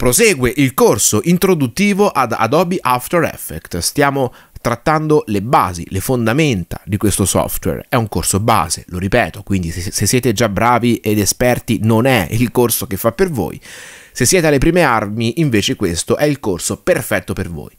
prosegue il corso introduttivo ad Adobe After Effects. Stiamo trattando le basi, le fondamenta di questo software. È un corso base, lo ripeto, quindi se, siete già bravi ed esperti non è il corso che fa per voi. Se siete alle prime armi, invece, questo è il corso perfetto per voi.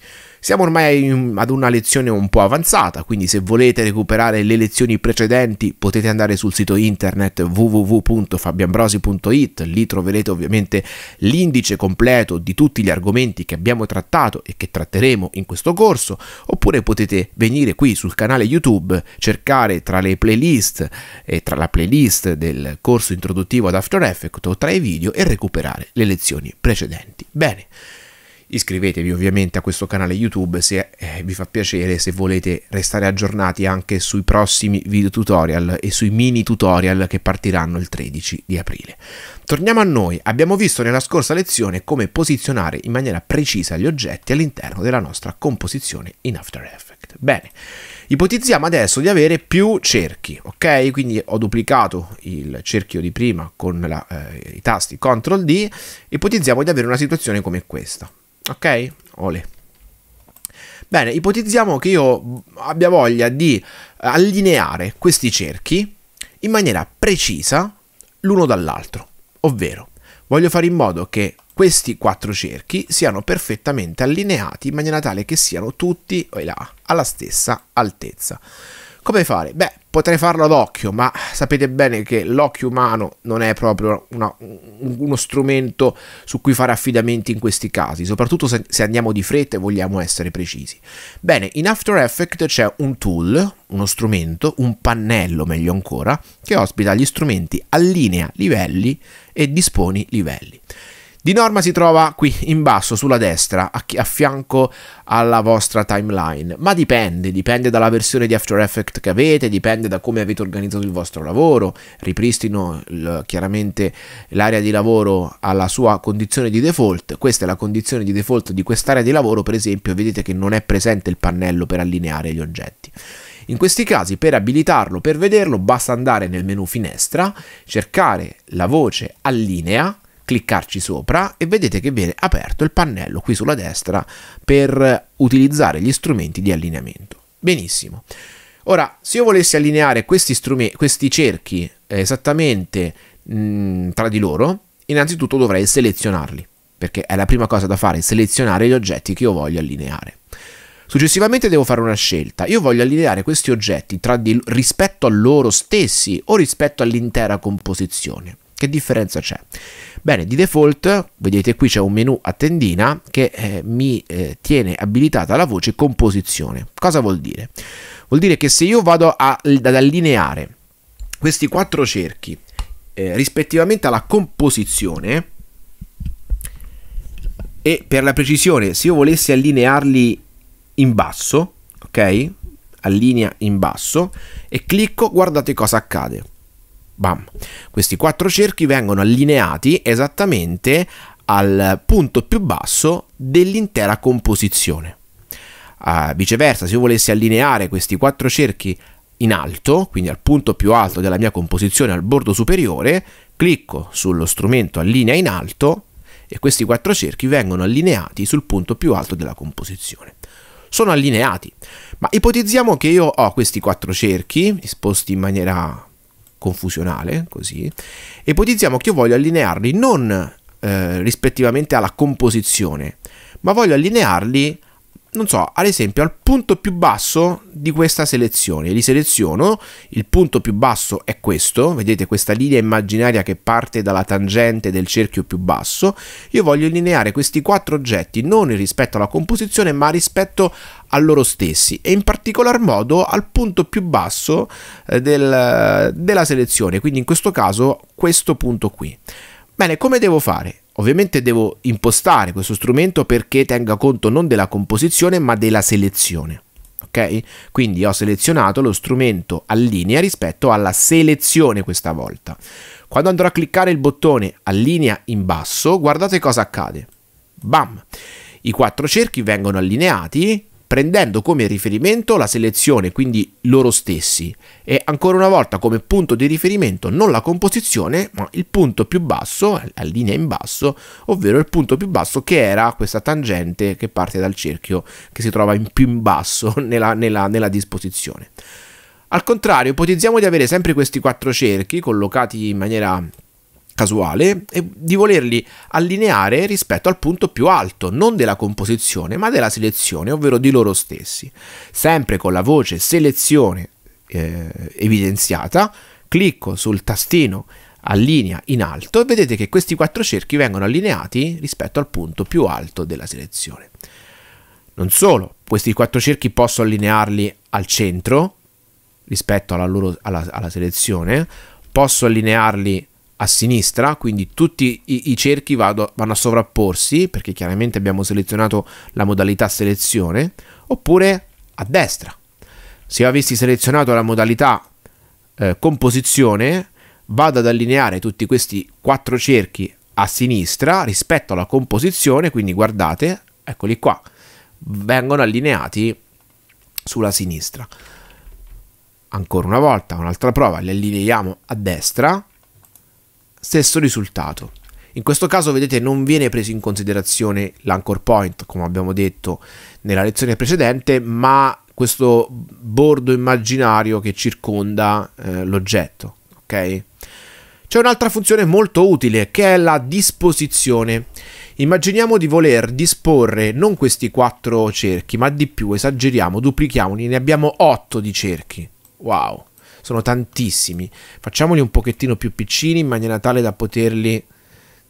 Siamo ormai mm, ad una lezione un po' avanzata, quindi se volete recuperare le lezioni precedenti potete andare sul sito internet www.fabianbrosi.it, lì troverete ovviamente l'indice completo di tutti gli argomenti che abbiamo trattato e che tratteremo in questo corso, oppure potete venire qui sul canale YouTube, cercare tra le playlist e eh, tra la playlist del corso introduttivo ad After Effects o tra i video e recuperare le lezioni edizioni precedenti. Bene, iscrivetevi ovviamente a questo canale YouTube se eh, vi fa piacere, se volete restare aggiornati anche sui prossimi video tutorial e sui mini tutorial che partiranno il 13 di aprile. Torniamo a noi, abbiamo visto nella scorsa lezione come posizionare in maniera precisa gli oggetti all'interno della nostra composizione in After Effects. Select. Bene, ipotizziamo adesso di avere più cerchi, ok? Quindi ho duplicato il cerchio di prima con la, eh, i tasti CTRL D, ipotizziamo di avere una situazione come questa, ok? Ole. Bene, ipotizziamo che io abbia voglia di eh, allineare questi cerchi in maniera precisa l'uno dall'altro, ovvero voglio fare in modo che questi quattro cerchi siano perfettamente allineati in maniera tale che siano tutti là, alla stessa altezza. Come fare? Beh, potrei farlo ad occhio, ma sapete bene che l'occhio umano non è proprio una, uno strumento su cui fare affidamenti in questi casi, soprattutto se, se andiamo di fretta e vogliamo essere precisi. Bene, in After Effects c'è un tool, uno strumento, un pannello meglio ancora, che ospita gli strumenti allinea livelli e dispone livelli. Di norma si trova qui in basso sulla destra, a, a fianco alla vostra timeline, ma dipende, dipende dalla versione di After Effects che avete, dipende da come avete organizzato il vostro lavoro, ripristino il, chiaramente l'area di lavoro alla sua condizione di default, questa è la condizione di default di quest'area di lavoro, per esempio vedete che non è presente il pannello per allineare gli oggetti. In questi casi per abilitarlo, per vederlo, basta andare nel menu finestra, cercare la voce allinea, cliccarci sopra e vedete che viene aperto il pannello qui sulla destra per utilizzare gli strumenti di allineamento. Benissimo. Ora, se io volessi allineare questi, questi cerchi esattamente mh, mm, tra di loro, innanzitutto dovrei selezionarli, perché è la prima cosa da fare, selezionare gli oggetti che io voglio allineare. Successivamente devo fare una scelta, io voglio allineare questi oggetti di, rispetto a loro stessi o rispetto all'intera composizione. Che differenza c'è? Bene, di default, vedete qui c'è un menu a tendina che eh, mi eh, tiene abilitata la voce composizione. Cosa vuol dire? Vuol dire che se io vado a, ad allineare questi quattro cerchi eh, rispettivamente alla composizione e per la precisione se io volessi allinearli in basso, ok? Allinea in basso e clicco, guardate cosa accade Bam. Questi quattro cerchi vengono allineati esattamente al punto più basso dell'intera composizione. Uh, viceversa, se io volessi allineare questi quattro cerchi in alto, quindi al punto più alto della mia composizione al bordo superiore, clicco sullo strumento allinea in alto e questi quattro cerchi vengono allineati sul punto più alto della composizione. Sono allineati, ma ipotizziamo che io ho questi quattro cerchi esposti in maniera confusionale, così, e ipotizziamo che io voglio allinearli non eh, rispettivamente alla composizione, ma voglio allinearli non so, ad esempio al punto più basso di questa selezione, li seleziono, il punto più basso è questo, vedete questa linea immaginaria che parte dalla tangente del cerchio più basso, io voglio allineare questi quattro oggetti non rispetto alla composizione ma rispetto a loro stessi e in particolar modo al punto più basso eh, del, della selezione, quindi in questo caso questo punto qui. Bene, come devo fare? Ovviamente devo impostare questo strumento perché tenga conto non della composizione ma della selezione. Ok? Quindi ho selezionato lo strumento allinea rispetto alla selezione questa volta. Quando andrò a cliccare il bottone allinea in basso, guardate cosa accade. Bam! I quattro cerchi vengono allineati prendendo come riferimento la selezione, quindi loro stessi, e ancora una volta come punto di riferimento non la composizione, ma il punto più basso, la linea in basso, ovvero il punto più basso che era questa tangente che parte dal cerchio che si trova in più in basso nella, nella, nella disposizione. Al contrario, ipotizziamo di avere sempre questi quattro cerchi collocati in maniera casuale e di volerli allineare rispetto al punto più alto, non della composizione ma della selezione, ovvero di loro stessi. Sempre con la voce selezione eh, evidenziata, clicco sul tastino allinea in alto e vedete che questi quattro cerchi vengono allineati rispetto al punto più alto della selezione. Non solo, questi quattro cerchi posso allinearli al centro rispetto alla, loro, alla, alla selezione, posso allinearli a sinistra, quindi tutti i, i cerchi vado, vanno a sovrapporsi perché chiaramente abbiamo selezionato la modalità selezione, oppure a destra. Se io avessi selezionato la modalità eh, composizione, vado ad allineare tutti questi quattro cerchi a sinistra rispetto alla composizione, quindi guardate, eccoli qua, vengono allineati sulla sinistra. Ancora una volta, un'altra prova, li allineiamo a destra stesso risultato. In questo caso, vedete, non viene preso in considerazione l'anchor point, come abbiamo detto nella lezione precedente, ma questo bordo immaginario che circonda eh, l'oggetto, ok? C'è un'altra funzione molto utile che è la disposizione. Immaginiamo di voler disporre non questi quattro cerchi, ma di più, esageriamo, duplichiamoli, ne abbiamo otto di cerchi. Wow! sono tantissimi. Facciamoli un pochettino più piccini in maniera tale da poterli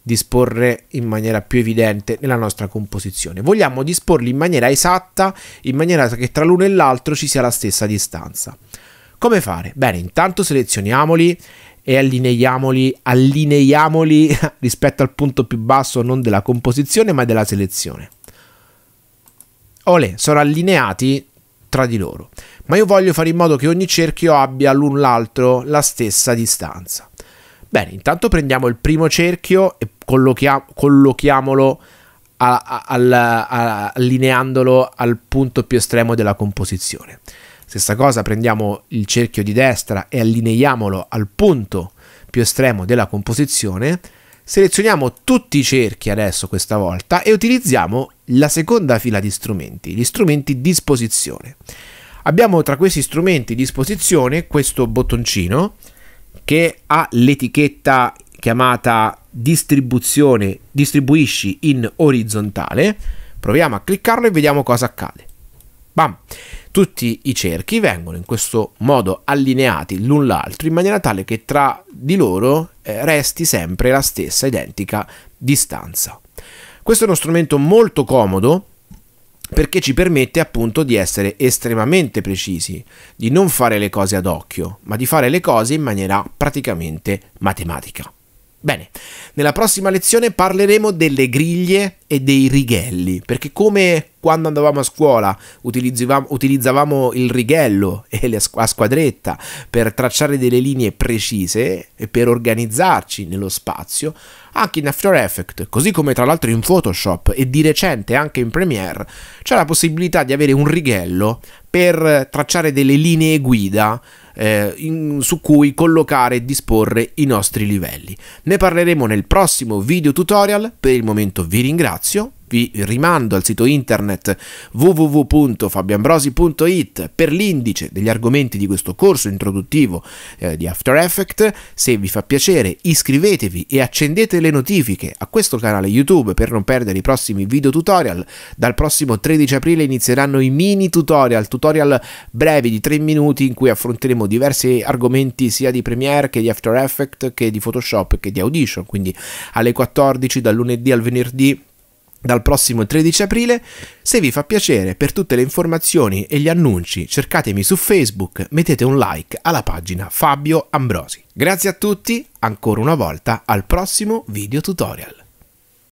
disporre in maniera più evidente nella nostra composizione. Vogliamo disporli in maniera esatta, in maniera che tra l'uno e l'altro ci sia la stessa distanza. Come fare? Bene, intanto selezioniamoli e allineiamoli, allineiamoli rispetto al punto più basso non della composizione ma della selezione. Ole, sono allineati tra di loro ma io voglio fare in modo che ogni cerchio abbia l'un l'altro la stessa distanza. Bene, intanto prendiamo il primo cerchio e collochiam collochiamolo a, a, a, allineandolo al punto più estremo della composizione. Stessa cosa, prendiamo il cerchio di destra e allineiamolo al punto più estremo della composizione. Selezioniamo tutti i cerchi adesso questa volta e utilizziamo la seconda fila di strumenti, gli strumenti disposizione. Abbiamo tra questi strumenti a disposizione questo bottoncino che ha l'etichetta chiamata distribuzione, distribuisci in orizzontale. Proviamo a cliccarlo e vediamo cosa accade. Bam! Tutti i cerchi vengono in questo modo allineati l'un l'altro in maniera tale che tra di loro eh, resti sempre la stessa identica distanza. Questo è uno strumento molto comodo perché ci permette appunto di essere estremamente precisi, di non fare le cose ad occhio, ma di fare le cose in maniera praticamente matematica. Bene, nella prossima lezione parleremo delle griglie e dei righelli, perché come quando andavamo a scuola utilizzavamo, utilizzavamo il righello e la squadretta per tracciare delle linee precise e per organizzarci nello spazio, anche in After Effects, così come tra l'altro in Photoshop e di recente anche in Premiere, c'è la possibilità di avere un righello per tracciare delle linee guida eh, in, su cui collocare e disporre i nostri livelli. Ne parleremo nel prossimo video tutorial, per il momento vi ringrazio spazio, vi rimando al sito internet www.fabioambrosi.it per l'indice degli argomenti di questo corso introduttivo eh, di After Effects. Se vi fa piacere iscrivetevi e accendete le notifiche a questo canale YouTube per non perdere i prossimi video tutorial. Dal prossimo 13 aprile inizieranno i mini tutorial, tutorial brevi di 3 minuti in cui affronteremo diversi argomenti sia di Premiere che di After Effects che di Photoshop che di Audition. Quindi alle 14 dal lunedì al venerdì dal prossimo 13 aprile. Se vi fa piacere, per tutte le informazioni e gli annunci, cercatemi su Facebook, mettete un like alla pagina Fabio Ambrosi. Grazie a tutti, ancora una volta, al prossimo video tutorial.